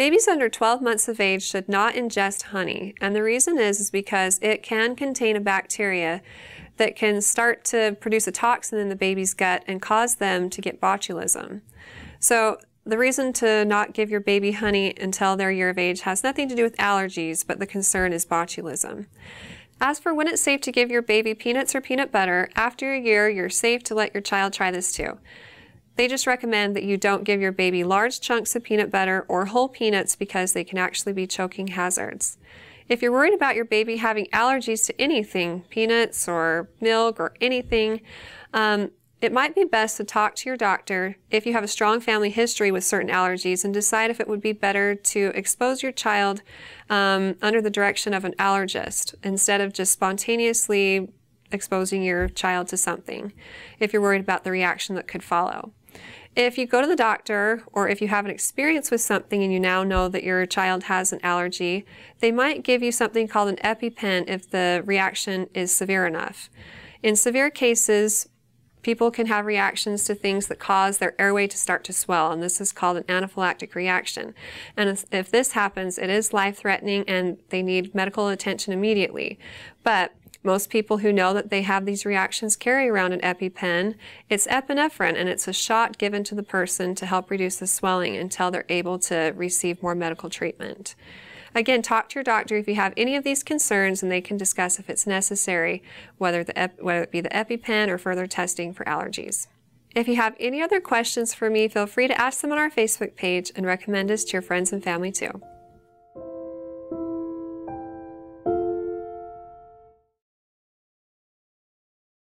Babies under 12 months of age should not ingest honey, and the reason is, is because it can contain a bacteria that can start to produce a toxin in the baby's gut and cause them to get botulism. So the reason to not give your baby honey until their year of age has nothing to do with allergies, but the concern is botulism. As for when it's safe to give your baby peanuts or peanut butter, after a year, you're safe to let your child try this too. They just recommend that you don't give your baby large chunks of peanut butter or whole peanuts because they can actually be choking hazards. If you're worried about your baby having allergies to anything, peanuts or milk or anything, um, it might be best to talk to your doctor if you have a strong family history with certain allergies and decide if it would be better to expose your child um, under the direction of an allergist instead of just spontaneously exposing your child to something if you're worried about the reaction that could follow. If you go to the doctor or if you have an experience with something and you now know that your child has an allergy, they might give you something called an EpiPen if the reaction is severe enough. In severe cases, people can have reactions to things that cause their airway to start to swell, and this is called an anaphylactic reaction. And if this happens, it is life threatening and they need medical attention immediately. But most people who know that they have these reactions carry around an EpiPen. It's epinephrine, and it's a shot given to the person to help reduce the swelling until they're able to receive more medical treatment. Again, talk to your doctor if you have any of these concerns, and they can discuss if it's necessary, whether, the, whether it be the EpiPen or further testing for allergies. If you have any other questions for me, feel free to ask them on our Facebook page and recommend us to your friends and family too.